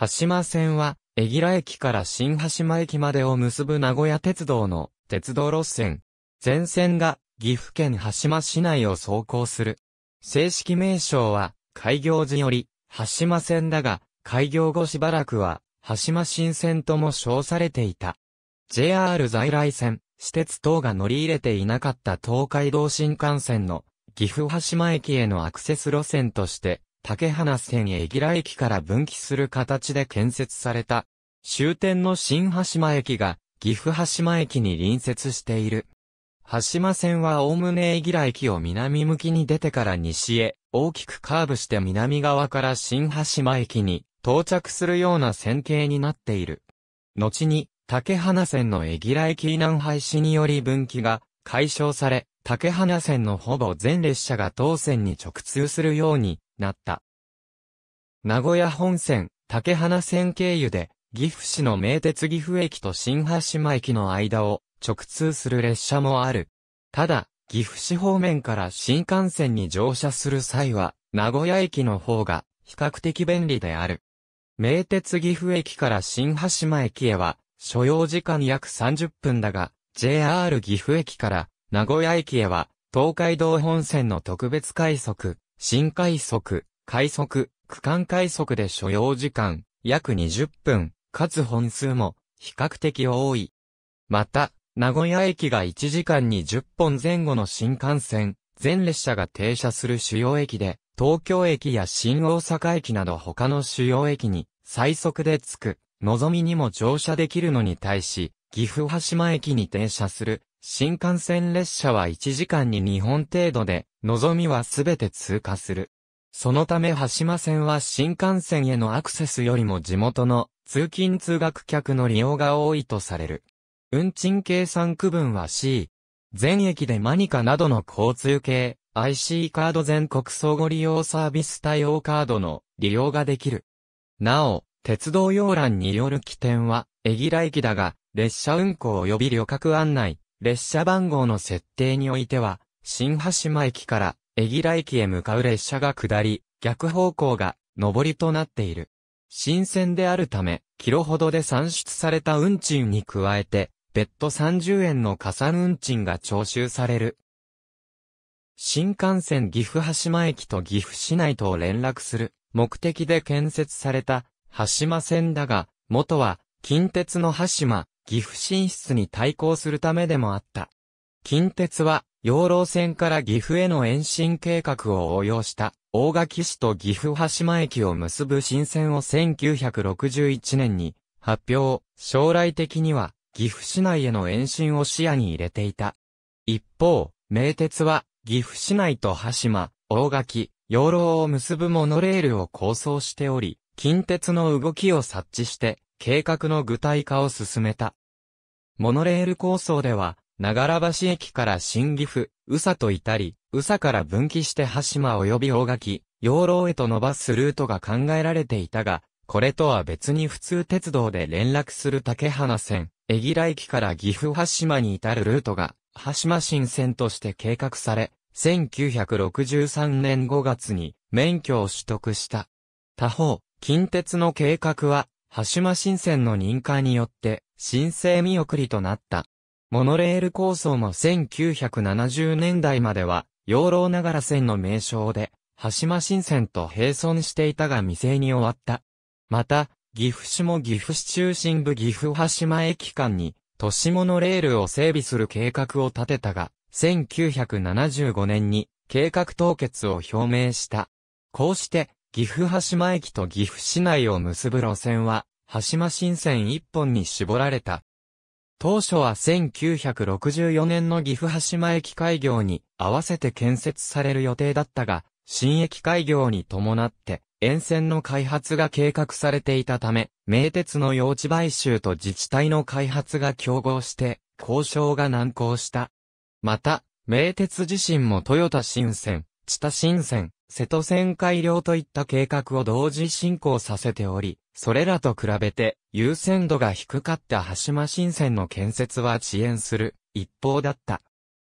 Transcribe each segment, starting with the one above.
橋間線は、江平駅から新橋間駅までを結ぶ名古屋鉄道の鉄道路線。全線が岐阜県橋間市内を走行する。正式名称は、開業時より、橋間線だが、開業後しばらくは、橋間新線とも称されていた。JR 在来線、私鉄等が乗り入れていなかった東海道新幹線の岐阜橋間駅へのアクセス路線として竹花線ぎら駅から分岐する形で建設された、終点の新羽島駅が、岐阜羽島駅に隣接している。羽島線はおおむね江ら駅を南向きに出てから西へ、大きくカーブして南側から新羽島駅に到着するような線形になっている。後に、竹花線のぎら駅南廃止により分岐が解消され、竹花線のほぼ全列車が当線に直通するようになった。名古屋本線、竹花線経由で、岐阜市の名鉄岐阜駅と新橋島駅の間を直通する列車もある。ただ、岐阜市方面から新幹線に乗車する際は、名古屋駅の方が比較的便利である。名鉄岐阜駅から新橋島駅へは、所要時間約30分だが、JR 岐阜駅から名古屋駅へは、東海道本線の特別快速、新快速、快速、区間快速で所要時間、約20分、かつ本数も、比較的多い。また、名古屋駅が1時間に10本前後の新幹線、全列車が停車する主要駅で、東京駅や新大阪駅など他の主要駅に最速で着く、望みにも乗車できるのに対し、岐阜羽島駅に停車する新幹線列車は1時間に2本程度で、望みはすべて通過する。そのため橋間線は新幹線へのアクセスよりも地元の通勤通学客の利用が多いとされる。運賃計算区分は C。全駅でマニカなどの交通系 IC カード全国相互利用サービス対応カードの利用ができる。なお、鉄道要欄による起点は、エギラ駅だが、列車運行及び旅客案内、列車番号の設定においては、新橋島駅から江木良駅へ向かう列車が下り、逆方向が上りとなっている。新鮮であるため、キロほどで算出された運賃に加えて、別途30円の加算運賃が徴収される。新幹線岐阜羽島駅と岐阜市内とを連絡する目的で建設された羽島線だが、元は近鉄の羽島、岐阜進出に対抗するためでもあった。近鉄は養老線から岐阜への延伸計画を応用した、大垣市と岐阜羽島駅を結ぶ新線を1961年に発表、将来的には岐阜市内への延伸を視野に入れていた。一方、名鉄は岐阜市内と羽島、大垣、養老を結ぶモノレールを構想しており、近鉄の動きを察知して、計画の具体化を進めた。モノレール構想では、長良橋駅から新岐阜、宇佐と至り、宇佐から分岐して羽島及び大垣、養老へと伸ばすルートが考えられていたが、これとは別に普通鉄道で連絡する竹花線、江木駅から岐阜羽島に至るルートが、羽島新線として計画され、1963年5月に免許を取得した。他方、近鉄の計画は、羽島新線の認可によって、申請見送りとなった。モノレール構想も1970年代までは、養老ながら線の名称で、羽島新線と並存していたが未成に終わった。また、岐阜市も岐阜市中心部岐阜羽島駅間に、都市モノレールを整備する計画を立てたが、1975年に計画凍結を表明した。こうして、岐阜羽島駅と岐阜市内を結ぶ路線は、羽島新線一本に絞られた。当初は1964年の岐阜羽島駅開業に合わせて建設される予定だったが、新駅開業に伴って沿線の開発が計画されていたため、名鉄の用地買収と自治体の開発が競合して交渉が難航した。また、名鉄自身も豊田新線、知田新線、瀬戸線改良といった計画を同時進行させており、それらと比べて優先度が低かった橋島新線の建設は遅延する一方だった。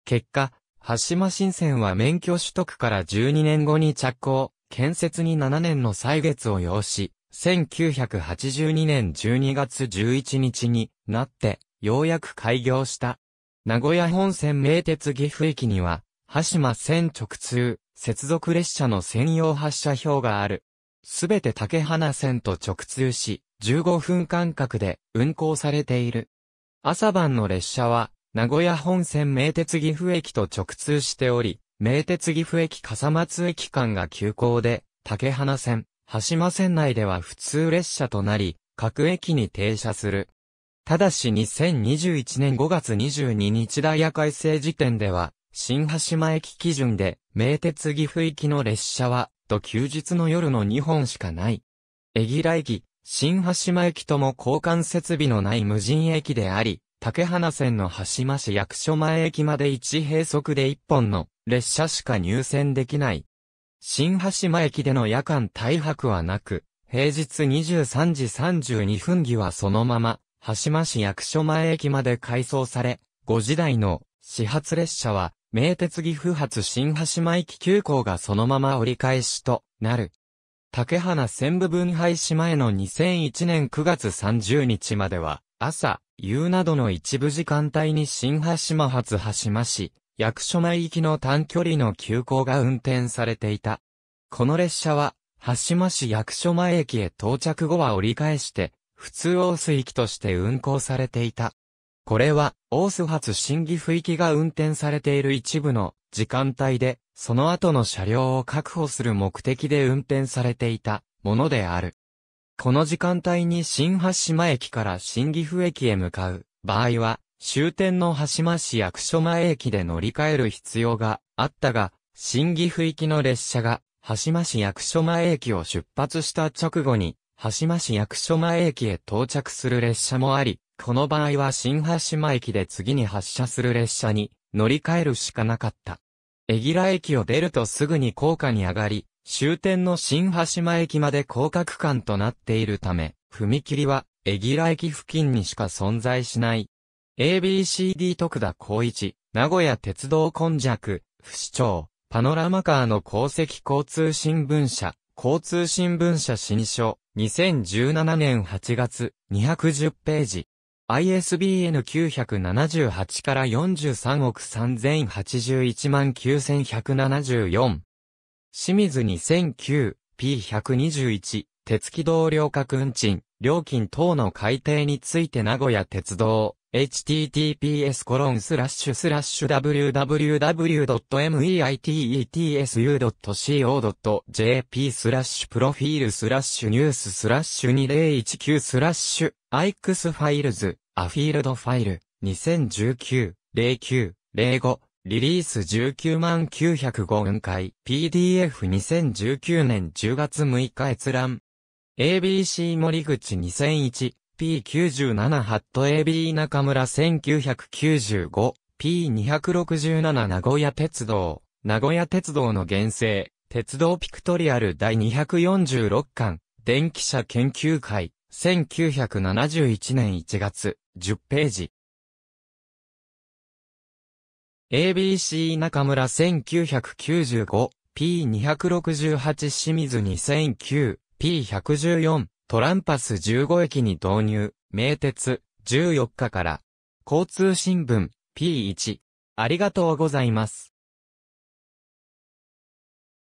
結果、橋島新線は免許取得から12年後に着工、建設に7年の歳月を要し、1982年12月11日になって、ようやく開業した。名古屋本線名鉄岐阜駅には、橋島線直通、接続列車の専用発車表がある。すべて竹花線と直通し、15分間隔で運行されている。朝晩の列車は、名古屋本線名鉄岐阜駅と直通しており、名鉄岐阜駅笠松駅間が急行で、竹花線、羽島線内では普通列車となり、各駅に停車する。ただし2021年5月22日ダイヤ改正時点では、新橋島駅基準で、名鉄岐阜行きの列車は、と休日の夜の2本しかない。えぎ駅、新橋間駅とも交換設備のない無人駅であり、竹花線の橋間市役所前駅まで1閉塞で1本の列車しか入線できない。新橋間駅での夜間大泊はなく、平日23時32分着はそのまま、橋間市役所前駅まで改装され、5時台の始発列車は名鉄岐阜発新橋前駅急行がそのまま折り返しとなる。竹花線部分廃止前の2001年9月30日までは、朝、夕などの一部時間帯に新橋島発橋間市、役所前行きの短距離の急行が運転されていた。この列車は、橋間市役所前駅へ到着後は折り返して、普通大水域として運行されていた。これは、大須発新岐不域が運転されている一部の時間帯で、その後の車両を確保する目的で運転されていたものである。この時間帯に新橋島駅から新岐阜駅へ向かう場合は、終点の橋島市役所前駅で乗り換える必要があったが、新岐阜域の列車が、橋島市役所前駅を出発した直後に、橋島市役所前駅へ到着する列車もあり、この場合は新橋島駅で次に発車する列車に乗り換えるしかなかった。江ギラ駅を出るとすぐに高架に上がり、終点の新橋島駅まで高架区間となっているため、踏切は江ギラ駅付近にしか存在しない。ABCD 徳田光一、名古屋鉄道根弱、不死鳥、パノラマカーの功績交通新聞社、交通新聞社新書、2017年8月、210ページ。ISBN 978から43億3081万9174。清水2009、P121、鉄軌道両角運賃、料金等の改定について名古屋鉄道。https コロンスラッシュスラッシュ www.meitsu.co.jp スラッシュプロフィールスラッシュニューススラッシュ2019スラッシュ ix ファイルズアフィールドファイル2019-09-05リリース19万905分解 PDF2019 年10月6日閲覧 ABC 森口2001 P97 ハット AB 中村1995 P267 名古屋鉄道名古屋鉄道の原生鉄道ピクトリアル第246巻電気車研究会1971年1月10ページ ABC 中村 1995P268 清水 2009P114 トランパス15駅に導入、名鉄、14日から。交通新聞、P1。ありがとうございます。